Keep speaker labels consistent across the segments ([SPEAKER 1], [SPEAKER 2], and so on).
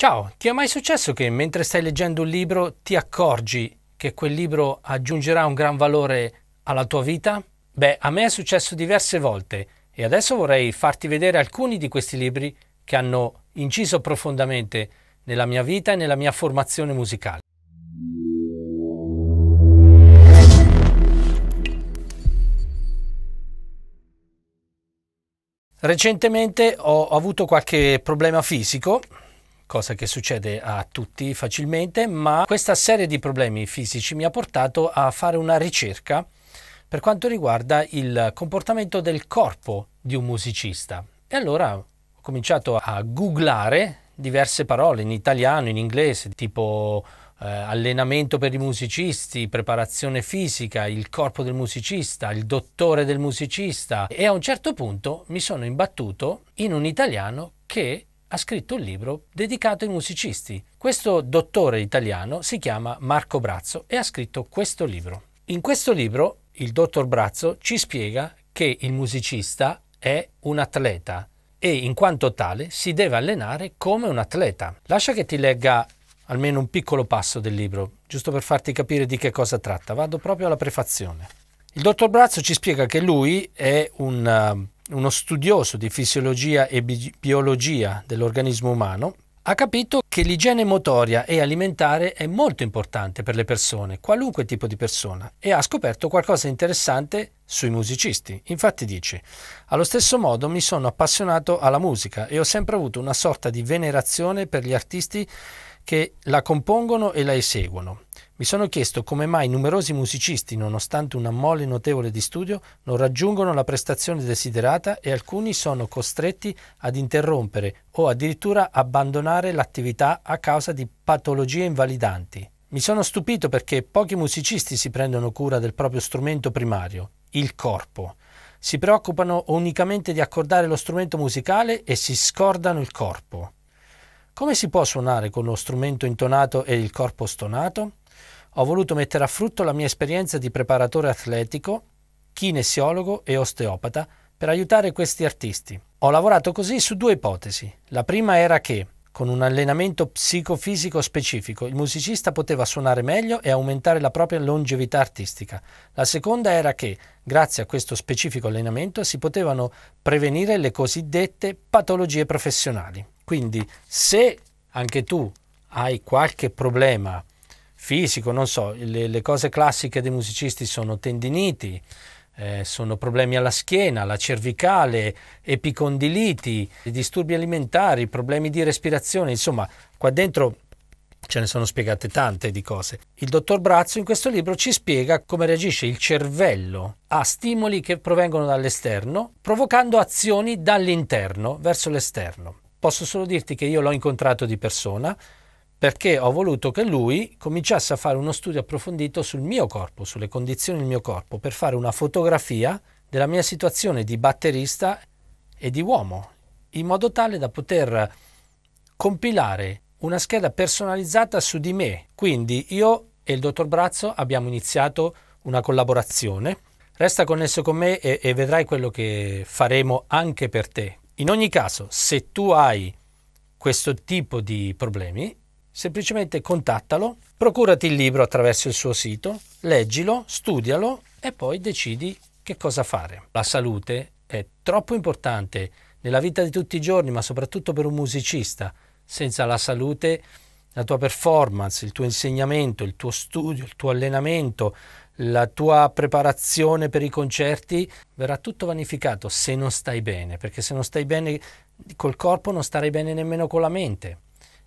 [SPEAKER 1] Ciao, ti è mai successo che mentre stai leggendo un libro ti accorgi che quel libro aggiungerà un gran valore alla tua vita? Beh, a me è successo diverse volte e adesso vorrei farti vedere alcuni di questi libri che hanno inciso profondamente nella mia vita e nella mia formazione musicale. Recentemente ho avuto qualche problema fisico cosa che succede a tutti facilmente, ma questa serie di problemi fisici mi ha portato a fare una ricerca per quanto riguarda il comportamento del corpo di un musicista. E allora ho cominciato a googlare diverse parole in italiano, in inglese, tipo eh, allenamento per i musicisti, preparazione fisica, il corpo del musicista, il dottore del musicista e a un certo punto mi sono imbattuto in un italiano che ha scritto un libro dedicato ai musicisti. Questo dottore italiano si chiama Marco Brazzo e ha scritto questo libro. In questo libro il dottor Brazzo ci spiega che il musicista è un atleta e in quanto tale si deve allenare come un atleta. Lascia che ti legga almeno un piccolo passo del libro, giusto per farti capire di che cosa tratta. Vado proprio alla prefazione. Il dottor Brazzo ci spiega che lui è un uno studioso di fisiologia e bi- biologia dell'organismo umano, ha capito che l'igiene motoria e alimentare è molto importante per le persone, qualunque tipo di persona, e ha scoperto qualcosa di interessante sui musicisti. Infatti dice, allo stesso modo mi sono appassionato alla musica e ho sempre avuto una sorta di venerazione per gli artisti che la compongono e la eseguono. Mi sono chiesto come mai numerosi musicisti, nonostante una mole notevole di studio, non raggiungono la prestazione desiderata e alcuni sono costretti ad interrompere o addirittura abbandonare l'attività a causa di patologie invalidanti. Mi sono stupito perché pochi musicisti si prendono cura del proprio strumento primario, il corpo. Si preoccupano unicamente di accordare lo strumento musicale e si scordano il corpo. Come si può suonare con lo strumento intonato e il corpo stonato? Ho voluto mettere a frutto la mia esperienza di preparatore atletico, kinesiologo e osteopata per aiutare questi artisti. Ho lavorato così su due ipotesi. La prima era che, con un allenamento psicofisico specifico, il musicista poteva suonare meglio e aumentare la propria longevità artistica. La seconda era che, grazie a questo specifico allenamento, si potevano prevenire le cosiddette patologie professionali. Quindi se anche tu hai qualche problema fisico, non so, le, le cose classiche dei musicisti sono tendiniti, eh, sono problemi alla schiena, alla cervicale, epicondiliti, disturbi alimentari, problemi di respirazione, insomma, qua dentro ce ne sono spiegate tante di cose. Il dottor Brazzo in questo libro ci spiega come reagisce il cervello a stimoli che provengono dall'esterno, provocando azioni dall'interno verso l'esterno. Posso solo dirti che io l'ho incontrato di persona perché ho voluto che lui cominciasse a fare uno studio approfondito sul mio corpo, sulle condizioni del mio corpo, per fare una fotografia della mia situazione di batterista e di uomo, in modo tale da poter compilare una scheda personalizzata su di me. Quindi io e il dottor Brazzo abbiamo iniziato una collaborazione. Resta connesso con me e, e vedrai quello che faremo anche per te. In ogni caso, se tu hai questo tipo di problemi, semplicemente contattalo, procurati il libro attraverso il suo sito, leggilo, studialo e poi decidi che cosa fare. La salute è troppo importante nella vita di tutti i giorni, ma soprattutto per un musicista. Senza la salute la tua performance, il tuo insegnamento, il tuo studio, il tuo allenamento, la tua preparazione per i concerti, verrà tutto vanificato se non stai bene, perché se non stai bene col corpo non starai bene nemmeno con la mente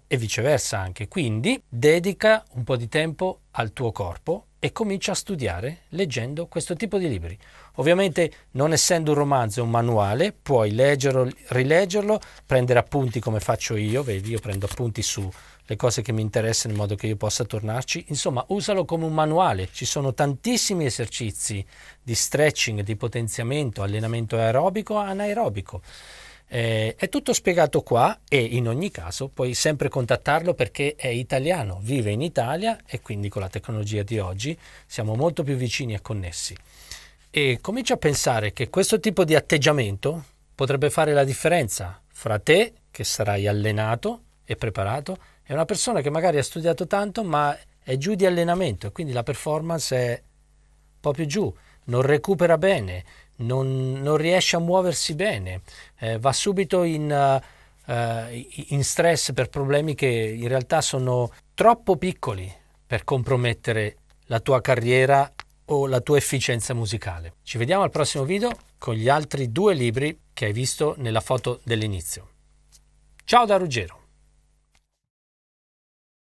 [SPEAKER 1] e viceversa anche. Quindi dedica un po' di tempo al tuo corpo, e comincia a studiare leggendo questo tipo di libri. Ovviamente non essendo un romanzo, un manuale, puoi leggerlo, rileggerlo, prendere appunti come faccio io, vedi io prendo appunti sulle cose che mi interessano in modo che io possa tornarci, insomma usalo come un manuale, ci sono tantissimi esercizi di stretching, di potenziamento, allenamento aerobico, anaerobico. Eh, è tutto spiegato qua e in ogni caso puoi sempre contattarlo perché è italiano, vive in Italia e quindi con la tecnologia di oggi siamo molto più vicini e connessi. E comincio a pensare che questo tipo di atteggiamento potrebbe fare la differenza fra te, che sarai allenato e preparato, e una persona che magari ha studiato tanto ma è giù di allenamento e quindi la performance è un po' più giù, non recupera bene, non, non riesce a muoversi bene, eh, va subito in, uh, in stress per problemi che in realtà sono troppo piccoli per compromettere la tua carriera o la tua efficienza musicale. Ci vediamo al prossimo video con gli altri due libri che hai visto nella foto dell'inizio. Ciao da Ruggero!